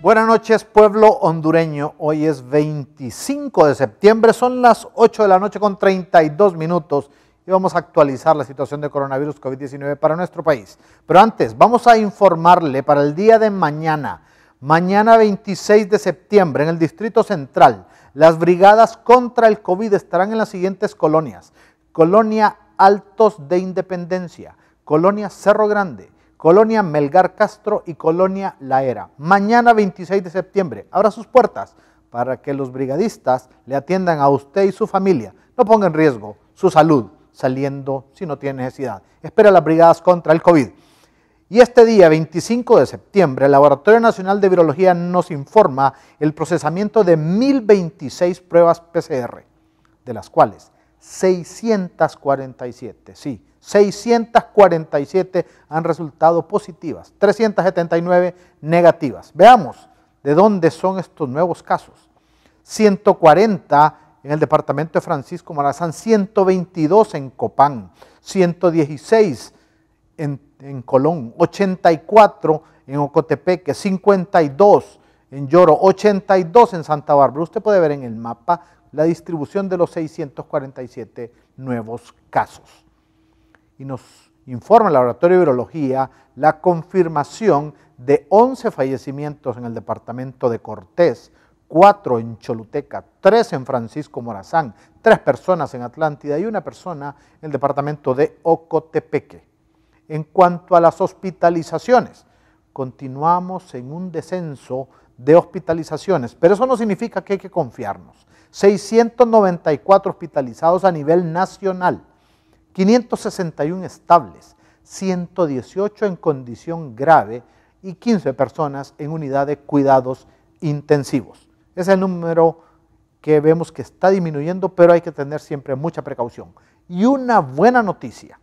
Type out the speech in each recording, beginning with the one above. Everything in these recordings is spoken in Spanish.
Buenas noches, pueblo hondureño. Hoy es 25 de septiembre, son las 8 de la noche con 32 minutos y vamos a actualizar la situación de coronavirus COVID-19 para nuestro país. Pero antes, vamos a informarle para el día de mañana, mañana 26 de septiembre, en el Distrito Central, las brigadas contra el COVID estarán en las siguientes colonias. Colonia Altos de Independencia, Colonia Cerro Grande, Colonia Melgar Castro y Colonia La Era. Mañana 26 de septiembre, abra sus puertas para que los brigadistas le atiendan a usted y su familia. No ponga en riesgo su salud saliendo si no tiene necesidad. Espera las brigadas contra el COVID. Y este día, 25 de septiembre, el Laboratorio Nacional de Virología nos informa el procesamiento de 1.026 pruebas PCR, de las cuales 647, sí, 647 han resultado positivas, 379 negativas. Veamos de dónde son estos nuevos casos. 140 en el departamento de Francisco Morazán, 122 en Copán, 116 en, en Colón, 84 en Ocotepeque, 52 en Lloro, 82 en Santa Bárbara. Usted puede ver en el mapa la distribución de los 647 nuevos casos. Y nos informa el Laboratorio de Virología la confirmación de 11 fallecimientos en el departamento de Cortés, 4 en Choluteca, 3 en Francisco Morazán, 3 personas en Atlántida y una persona en el departamento de Ocotepeque. En cuanto a las hospitalizaciones, continuamos en un descenso de hospitalizaciones, pero eso no significa que hay que confiarnos. 694 hospitalizados a nivel nacional, 561 estables, 118 en condición grave y 15 personas en unidad de cuidados intensivos. Es el número que vemos que está disminuyendo, pero hay que tener siempre mucha precaución. Y una buena noticia,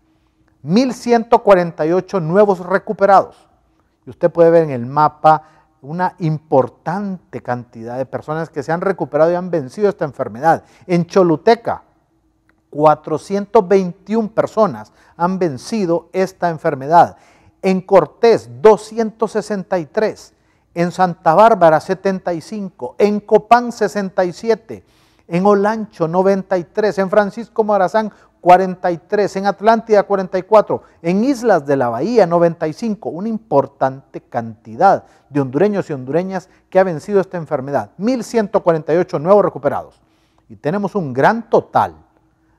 1.148 nuevos recuperados. Y usted puede ver en el mapa una importante cantidad de personas que se han recuperado y han vencido esta enfermedad. En Choluteca, 421 personas han vencido esta enfermedad. En Cortés, 263. En Santa Bárbara, 75. En Copán, 67 en Olancho 93, en Francisco Morazán, 43, en Atlántida 44, en Islas de la Bahía 95, una importante cantidad de hondureños y hondureñas que ha vencido esta enfermedad, 1148 nuevos recuperados. Y tenemos un gran total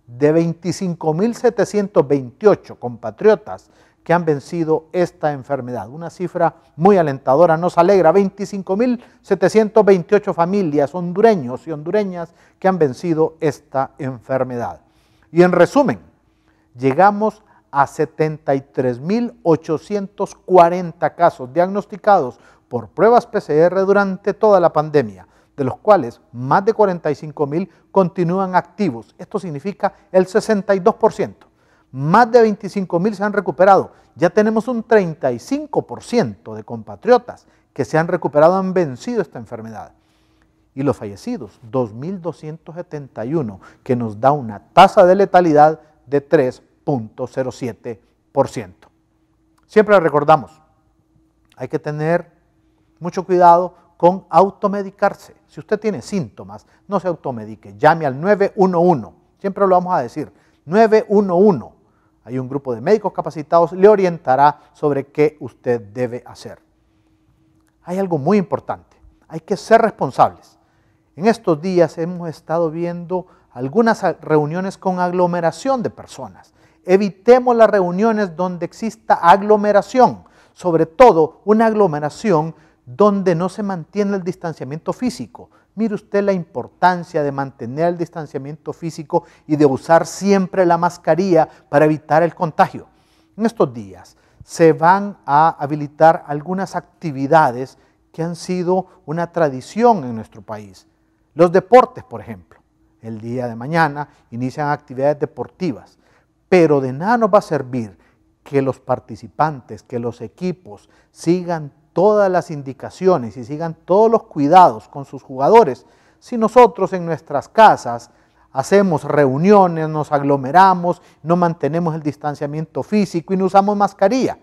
de 25.728 compatriotas que han vencido esta enfermedad. Una cifra muy alentadora, nos alegra. 25.728 familias hondureños y hondureñas que han vencido esta enfermedad. Y en resumen, llegamos a 73.840 casos diagnosticados por pruebas PCR durante toda la pandemia, de los cuales más de 45.000 continúan activos. Esto significa el 62%. Más de 25.000 se han recuperado. Ya tenemos un 35% de compatriotas que se han recuperado, han vencido esta enfermedad. Y los fallecidos, 2.271, que nos da una tasa de letalidad de 3.07%. Siempre recordamos, hay que tener mucho cuidado con automedicarse. Si usted tiene síntomas, no se automedique, llame al 911. Siempre lo vamos a decir, 911. Hay un grupo de médicos capacitados, le orientará sobre qué usted debe hacer. Hay algo muy importante, hay que ser responsables. En estos días hemos estado viendo algunas reuniones con aglomeración de personas. Evitemos las reuniones donde exista aglomeración, sobre todo una aglomeración donde no se mantiene el distanciamiento físico, Mire usted la importancia de mantener el distanciamiento físico y de usar siempre la mascarilla para evitar el contagio. En estos días se van a habilitar algunas actividades que han sido una tradición en nuestro país. Los deportes, por ejemplo. El día de mañana inician actividades deportivas, pero de nada nos va a servir que los participantes, que los equipos sigan todas las indicaciones y sigan todos los cuidados con sus jugadores. Si nosotros en nuestras casas hacemos reuniones, nos aglomeramos, no mantenemos el distanciamiento físico y no usamos mascarilla,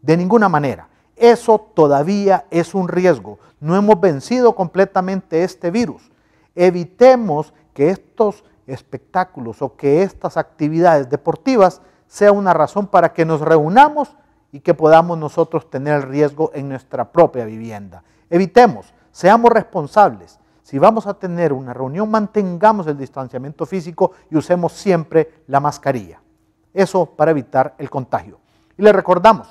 de ninguna manera. Eso todavía es un riesgo. No hemos vencido completamente este virus. Evitemos que estos espectáculos o que estas actividades deportivas sea una razón para que nos reunamos y que podamos nosotros tener el riesgo en nuestra propia vivienda. Evitemos, seamos responsables. Si vamos a tener una reunión, mantengamos el distanciamiento físico y usemos siempre la mascarilla. Eso para evitar el contagio. Y le recordamos,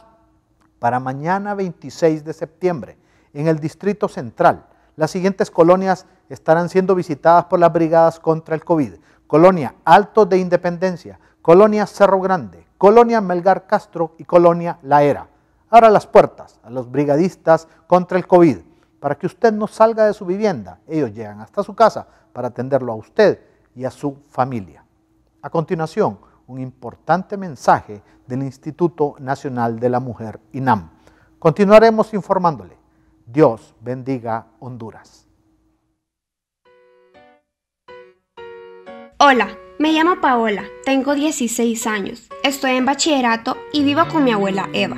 para mañana 26 de septiembre, en el Distrito Central, las siguientes colonias estarán siendo visitadas por las brigadas contra el COVID. Colonia Alto de Independencia, Colonia Cerro Grande, Colonia Melgar Castro y Colonia La Era. Abra las puertas a los brigadistas contra el COVID para que usted no salga de su vivienda. Ellos llegan hasta su casa para atenderlo a usted y a su familia. A continuación, un importante mensaje del Instituto Nacional de la Mujer, INAM. Continuaremos informándole. Dios bendiga Honduras. Hola. Me llamo Paola, tengo 16 años, estoy en bachillerato y vivo con mi abuela Eva.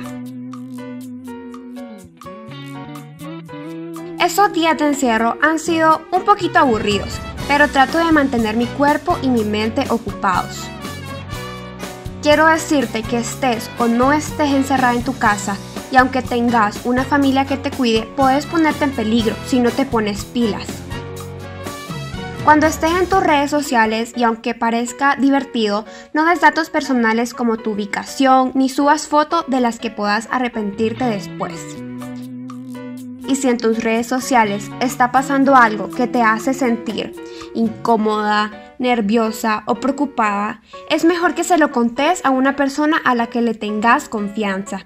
Estos días de encierro han sido un poquito aburridos, pero trato de mantener mi cuerpo y mi mente ocupados. Quiero decirte que estés o no estés encerrada en tu casa y aunque tengas una familia que te cuide, puedes ponerte en peligro si no te pones pilas. Cuando estés en tus redes sociales y aunque parezca divertido, no des datos personales como tu ubicación ni subas fotos de las que puedas arrepentirte después. Y si en tus redes sociales está pasando algo que te hace sentir incómoda, nerviosa o preocupada, es mejor que se lo contés a una persona a la que le tengas confianza.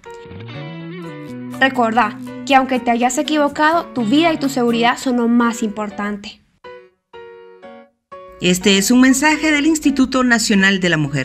Recuerda que aunque te hayas equivocado, tu vida y tu seguridad son lo más importante. Este es un mensaje del Instituto Nacional de la Mujer.